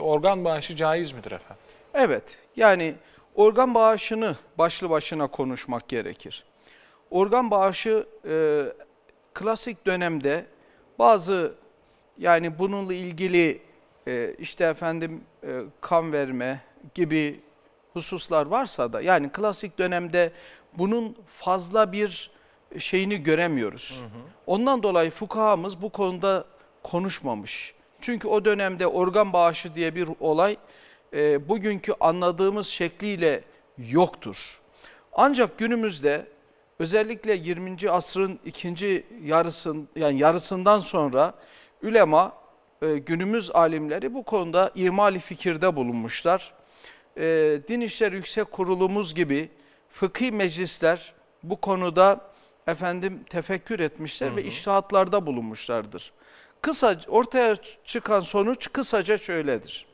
Organ bağışı caiz midir efendim? Evet yani organ bağışını başlı başına konuşmak gerekir. Organ bağışı e, klasik dönemde bazı yani bununla ilgili e, işte efendim e, kan verme gibi hususlar varsa da yani klasik dönemde bunun fazla bir şeyini göremiyoruz. Hı hı. Ondan dolayı fukahamız bu konuda konuşmamış. Çünkü o dönemde organ bağışı diye bir olay e, bugünkü anladığımız şekliyle yoktur. Ancak günümüzde özellikle 20. asrın ikinci yarısın, yani yarısından sonra ülema e, günümüz alimleri bu konuda imali fikirde bulunmuşlar. E, Din İşleri Yüksek Kurulumuz gibi fıkhi meclisler bu konuda efendim tefekkür etmişler hı hı. ve iştihatlarda bulunmuşlardır. Kısa ortaya çıkan sonuç kısaca şöyledir.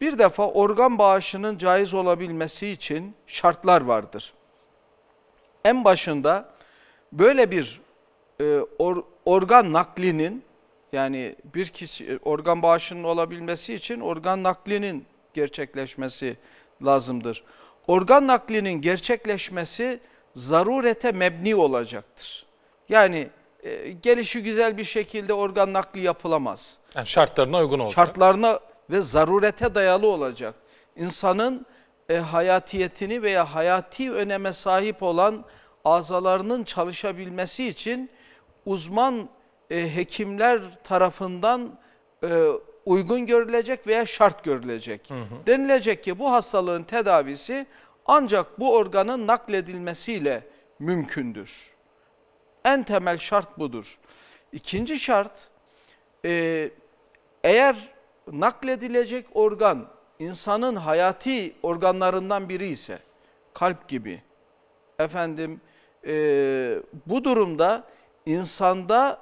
Bir defa organ bağışının caiz olabilmesi için şartlar vardır. En başında böyle bir e, or, organ naklinin yani bir kişi e, organ bağışının olabilmesi için organ naklinin gerçekleşmesi lazımdır. Organ naklinin gerçekleşmesi zarurete mebni olacaktır. Yani e, gelişi güzel bir şekilde organ nakli yapılamaz. Yani şartlarına uygun olacak. Şartlarına ve zarurete dayalı olacak. İnsanın e, hayatiyetini veya hayati öneme sahip olan azalarının çalışabilmesi için uzman e, hekimler tarafından e, uygun görülecek veya şart görülecek. Hı hı. Denilecek ki bu hastalığın tedavisi ancak bu organın nakledilmesiyle mümkündür. En temel şart budur. İkinci şart e, eğer nakledilecek organ insanın hayati organlarından biri ise kalp gibi efendim e, bu durumda insanda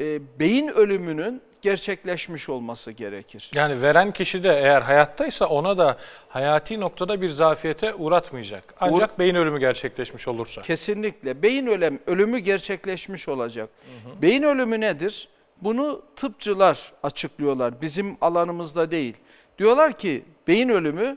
e, beyin ölümünün gerçekleşmiş olması gerekir. Yani veren kişi de eğer hayattaysa ona da hayati noktada bir zafiyete uğratmayacak. Ancak Uğur- beyin ölümü gerçekleşmiş olursa. Kesinlikle beyin ölüm, ölümü gerçekleşmiş olacak. Beyin ölümü nedir? Bunu tıpçılar açıklıyorlar bizim alanımızda değil. Diyorlar ki beyin ölümü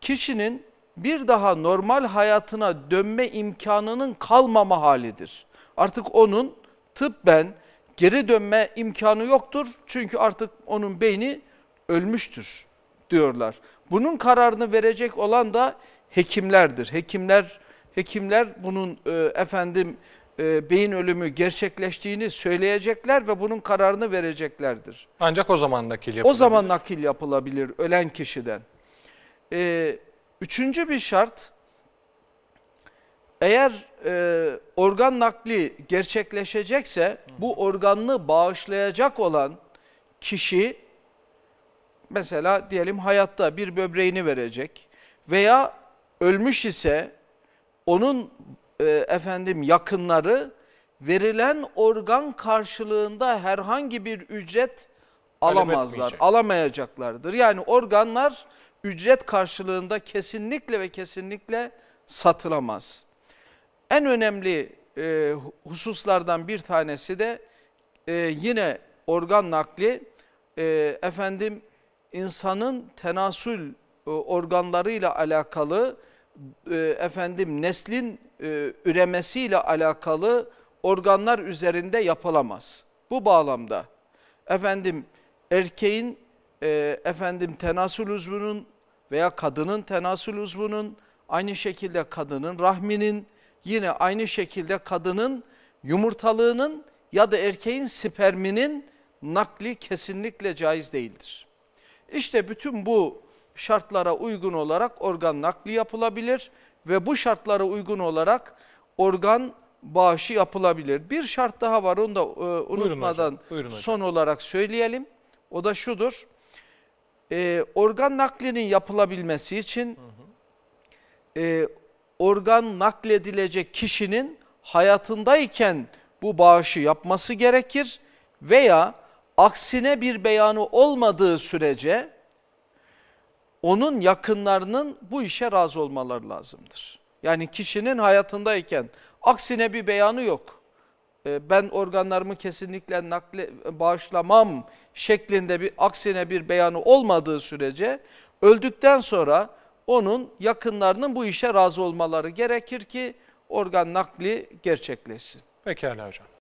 kişinin bir daha normal hayatına dönme imkanının kalmama halidir. Artık onun tıbben geri dönme imkanı yoktur. Çünkü artık onun beyni ölmüştür diyorlar. Bunun kararını verecek olan da hekimlerdir. Hekimler hekimler bunun e, efendim e, beyin ölümü gerçekleştiğini söyleyecekler ve bunun kararını vereceklerdir. Ancak o zaman nakil yapılabilir. O zaman nakil yapılabilir ölen kişiden. E, üçüncü bir şart eğer e, organ nakli gerçekleşecekse bu organını bağışlayacak olan kişi mesela diyelim hayatta bir böbreğini verecek veya ölmüş ise onun e, efendim yakınları verilen organ karşılığında herhangi bir ücret alamazlar, alamayacaklardır. Yani organlar ücret karşılığında kesinlikle ve kesinlikle satılamaz. En önemli e, hususlardan bir tanesi de e, yine organ nakli e, efendim insanın tenasül e, organlarıyla alakalı e, efendim neslin e, üremesiyle alakalı organlar üzerinde yapılamaz. Bu bağlamda efendim erkeğin e, efendim tenasül uzvunun veya kadının tenasül uzvunun aynı şekilde kadının rahminin yine aynı şekilde kadının yumurtalığının ya da erkeğin sperminin nakli kesinlikle caiz değildir. İşte bütün bu şartlara uygun olarak organ nakli yapılabilir ve bu şartlara uygun olarak organ bağışı yapılabilir. Bir şart daha var onu da e, unutmadan hocam, buyurun hocam. son olarak söyleyelim. O da şudur. E, organ naklinin yapılabilmesi için hı hı. E, organ nakledilecek kişinin hayatındayken bu bağışı yapması gerekir veya aksine bir beyanı olmadığı sürece onun yakınlarının bu işe razı olmaları lazımdır. Yani kişinin hayatındayken aksine bir beyanı yok. E, ben organlarımı kesinlikle nakle, bağışlamam şeklinde bir aksine bir beyanı olmadığı sürece öldükten sonra onun yakınlarının bu işe razı olmaları gerekir ki organ nakli gerçekleşsin. Pekala hocam.